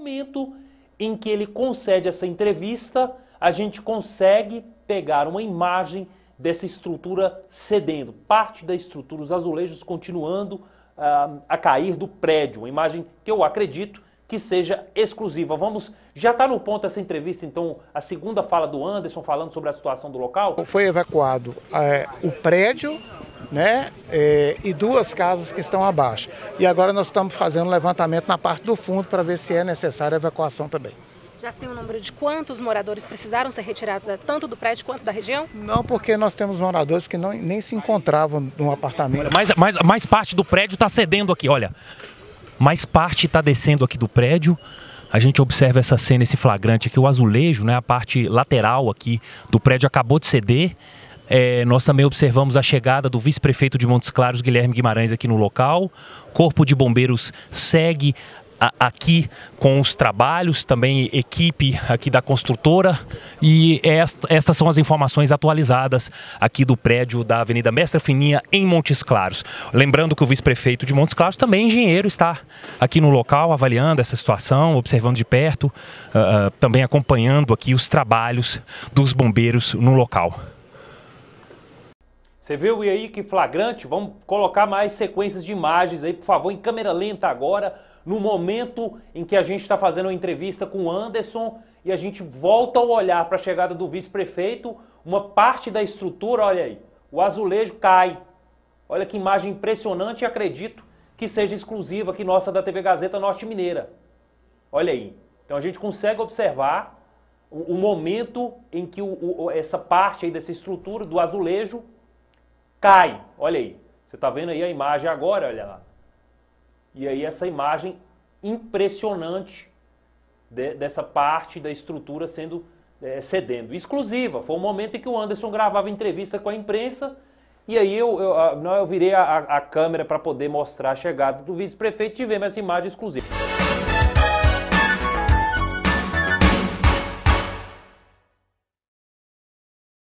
momento em que ele concede essa entrevista, a gente consegue pegar uma imagem dessa estrutura cedendo, parte da estrutura, os azulejos continuando uh, a cair do prédio. Uma imagem que eu acredito que seja exclusiva. Vamos, já está no ponto essa entrevista, então, a segunda fala do Anderson falando sobre a situação do local? Foi evacuado é, o prédio, né? É, e duas casas que estão abaixo. E agora nós estamos fazendo um levantamento na parte do fundo para ver se é necessária evacuação também. Já se tem um número de quantos moradores precisaram ser retirados, eh, tanto do prédio quanto da região? Não, porque nós temos moradores que não, nem se encontravam no apartamento. mas mais, mais, mais parte do prédio está cedendo aqui, olha. Mais parte está descendo aqui do prédio. A gente observa essa cena, esse flagrante aqui, o azulejo, né, a parte lateral aqui do prédio acabou de ceder. É, nós também observamos a chegada do vice-prefeito de Montes Claros, Guilherme Guimarães, aqui no local. Corpo de Bombeiros segue aqui com os trabalhos, também equipe aqui da construtora e estas são as informações atualizadas aqui do prédio da Avenida Mestra Fininha em Montes Claros. Lembrando que o vice-prefeito de Montes Claros também é engenheiro está aqui no local avaliando essa situação, observando de perto, uh, também acompanhando aqui os trabalhos dos bombeiros no local. Você viu e aí que flagrante? Vamos colocar mais sequências de imagens aí, por favor, em câmera lenta agora, no momento em que a gente está fazendo uma entrevista com o Anderson e a gente volta ao olhar para a chegada do vice-prefeito, uma parte da estrutura, olha aí, o azulejo cai. Olha que imagem impressionante e acredito que seja exclusiva aqui nossa da TV Gazeta Norte Mineira. Olha aí. Então a gente consegue observar o, o momento em que o, o, essa parte aí dessa estrutura do azulejo cai. Olha aí. Você está vendo aí a imagem agora, olha lá. E aí essa imagem impressionante de, dessa parte da estrutura sendo é, cedendo. Exclusiva. Foi o momento em que o Anderson gravava entrevista com a imprensa. E aí eu, eu, eu, eu virei a, a câmera para poder mostrar a chegada do vice-prefeito e tivemos essa imagem exclusiva.